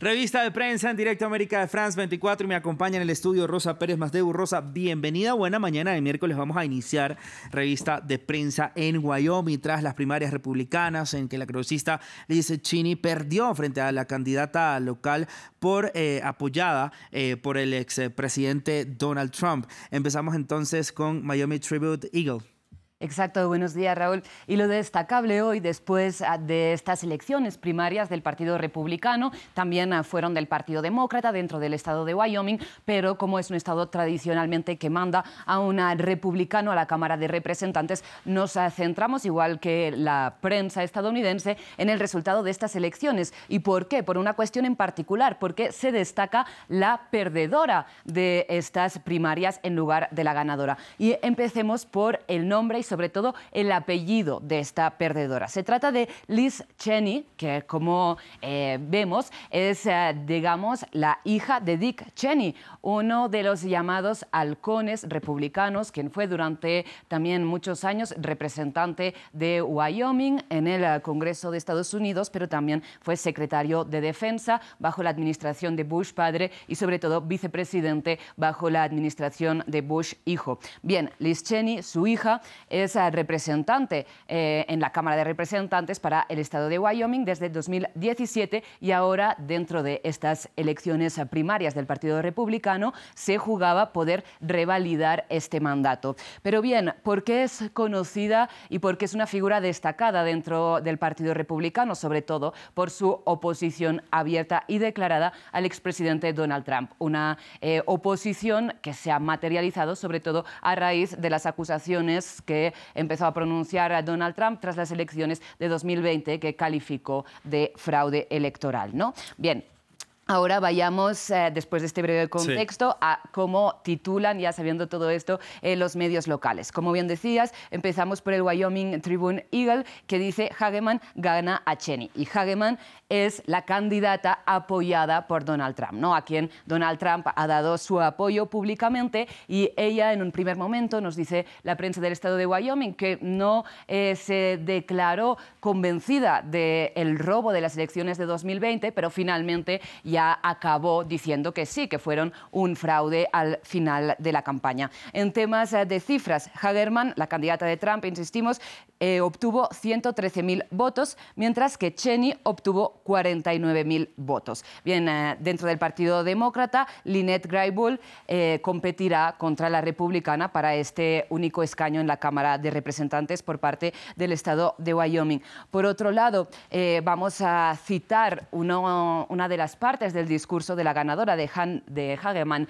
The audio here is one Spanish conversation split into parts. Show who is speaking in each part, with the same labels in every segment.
Speaker 1: Revista de prensa en directo América de France 24 y me acompaña en el estudio Rosa Pérez Masdeu. Rosa, bienvenida, buena mañana de miércoles. Vamos a iniciar revista de prensa en Wyoming tras las primarias republicanas en que la cruzista Liz Cheney perdió frente a la candidata local por eh, apoyada eh, por el expresidente Donald Trump. Empezamos entonces con Miami Tribute Eagle.
Speaker 2: Exacto, buenos días Raúl. Y lo destacable hoy, después ah, de estas elecciones primarias del Partido Republicano, también ah, fueron del Partido Demócrata dentro del estado de Wyoming, pero como es un estado tradicionalmente que manda a un ah, republicano a la Cámara de Representantes, nos centramos, igual que la prensa estadounidense, en el resultado de estas elecciones. ¿Y por qué? Por una cuestión en particular, porque se destaca la perdedora de estas primarias en lugar de la ganadora. Y empecemos por el nombre y sobre todo el apellido de esta perdedora. Se trata de Liz Cheney, que como eh, vemos es, eh, digamos, la hija de Dick Cheney, uno de los llamados halcones republicanos, quien fue durante también muchos años representante de Wyoming en el eh, Congreso de Estados Unidos, pero también fue secretario de Defensa bajo la administración de Bush padre y sobre todo vicepresidente bajo la administración de Bush hijo. Bien, Liz Cheney, su hija, es eh, representante eh, en la Cámara de Representantes para el estado de Wyoming desde 2017 y ahora dentro de estas elecciones primarias del Partido Republicano se jugaba poder revalidar este mandato. Pero bien, ¿por qué es conocida y por qué es una figura destacada dentro del Partido Republicano, sobre todo por su oposición abierta y declarada al expresidente Donald Trump? Una eh, oposición que se ha materializado sobre todo a raíz de las acusaciones que empezó a pronunciar a Donald Trump tras las elecciones de 2020 que calificó de fraude electoral. ¿no? Bien, Ahora vayamos, eh, después de este breve contexto, a cómo titulan, ya sabiendo todo esto, eh, los medios locales. Como bien decías, empezamos por el Wyoming Tribune Eagle, que dice Hageman gana a Cheney. Y Hageman es la candidata apoyada por Donald Trump, ¿no? a quien Donald Trump ha dado su apoyo públicamente. Y ella, en un primer momento, nos dice la prensa del estado de Wyoming que no eh, se declaró convencida del robo de las elecciones de 2020, pero finalmente ya acabó diciendo que sí, que fueron un fraude al final de la campaña. En temas eh, de cifras, Hagerman, la candidata de Trump, insistimos, eh, obtuvo 113.000 votos, mientras que Cheney obtuvo 49.000 votos. Bien, eh, dentro del Partido Demócrata, Lynette Greibull eh, competirá contra la republicana para este único escaño en la Cámara de Representantes por parte del Estado de Wyoming. Por otro lado, eh, vamos a citar uno, una de las partes del discurso de la ganadora de, Han, de Hageman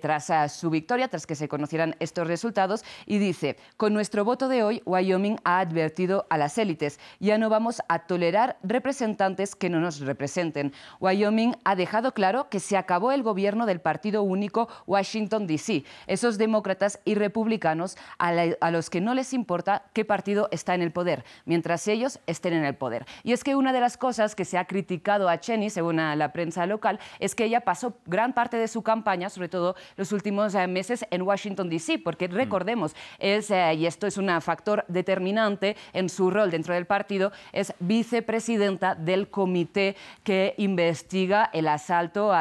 Speaker 2: tras su victoria, tras que se conocieran estos resultados, y dice, con nuestro voto de hoy, Wyoming ha advertido a las élites. Ya no vamos a tolerar representantes que no nos representen. Wyoming ha dejado claro que se acabó el gobierno del Partido Único Washington, D.C. Esos demócratas y republicanos a, los que no les importa qué partido está en el poder, mientras ellos estén en el poder. Y es que una de las cosas que se ha criticado a Cheney, según la prensa local, es que ella pasó gran parte de su campaña, sobre todo los últimos eh, meses, en Washington, D.C., porque mm. recordemos, es, eh, y esto es un factor determinante, en su rol dentro del partido, es vicepresidenta del comité que investiga el asalto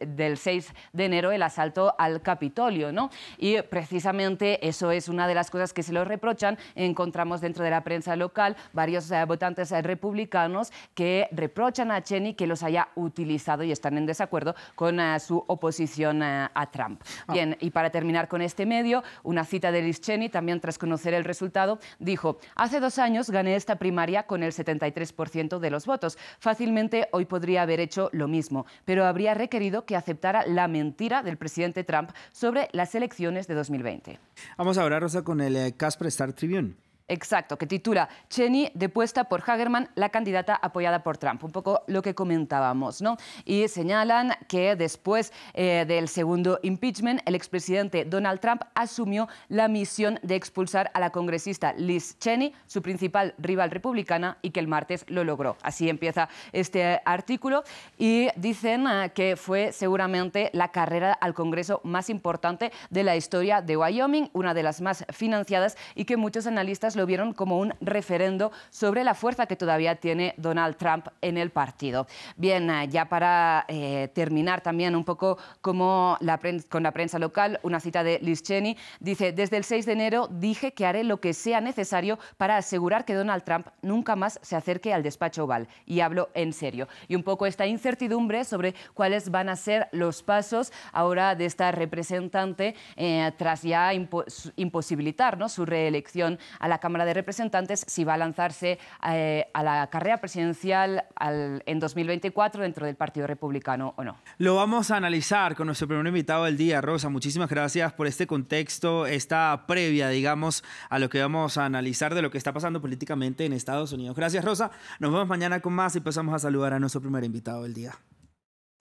Speaker 2: del 6 de enero, el asalto al Capitolio. ¿no? Y precisamente eso es una de las cosas que se lo reprochan. Encontramos dentro de la prensa local varios eh, votantes eh, republicanos que reprochan a Cheney que los haya utilizado y están en desacuerdo con eh, su oposición a Trump. Ah. Bien, y para terminar con este medio, una cita de Liz Cheney, también tras conocer el resultado, dijo, Hace dos años gané esta primaria con el 73% de los votos. Fácilmente hoy podría haber hecho lo mismo, pero habría requerido que aceptara la mentira del presidente Trump sobre las elecciones de 2020.
Speaker 1: Vamos ahora, Rosa, con el eh, Casper Star Tribune.
Speaker 2: Exacto, que titula Cheney depuesta por Hagerman, la candidata apoyada por Trump. Un poco lo que comentábamos, ¿no? Y señalan que después eh, del segundo impeachment, el expresidente Donald Trump asumió la misión de expulsar a la congresista Liz Cheney, su principal rival republicana, y que el martes lo logró. Así empieza este artículo. Y dicen ah, que fue seguramente la carrera al Congreso más importante de la historia de Wyoming, una de las más financiadas y que muchos analistas lo vieron como un referendo sobre la fuerza que todavía tiene Donald Trump en el partido. Bien, eh, ya para eh, terminar también un poco como la con la prensa local, una cita de Liz Cheney dice, desde el 6 de enero dije que haré lo que sea necesario para asegurar que Donald Trump nunca más se acerque al despacho Oval. Y hablo en serio. Y un poco esta incertidumbre sobre cuáles van a ser los pasos ahora de esta representante eh, tras ya imposibilitar ¿no? su reelección a la Cámara de Representantes si va a lanzarse eh, a la carrera presidencial en 2024 dentro del Partido Republicano o no.
Speaker 1: Lo vamos a analizar con nuestro primer invitado del día, Rosa. Muchísimas gracias por este contexto, esta previa, digamos, a lo que vamos a analizar de lo que está pasando políticamente en Estados Unidos. Gracias, Rosa. Nos vemos mañana con más y pasamos a saludar a nuestro primer invitado del día.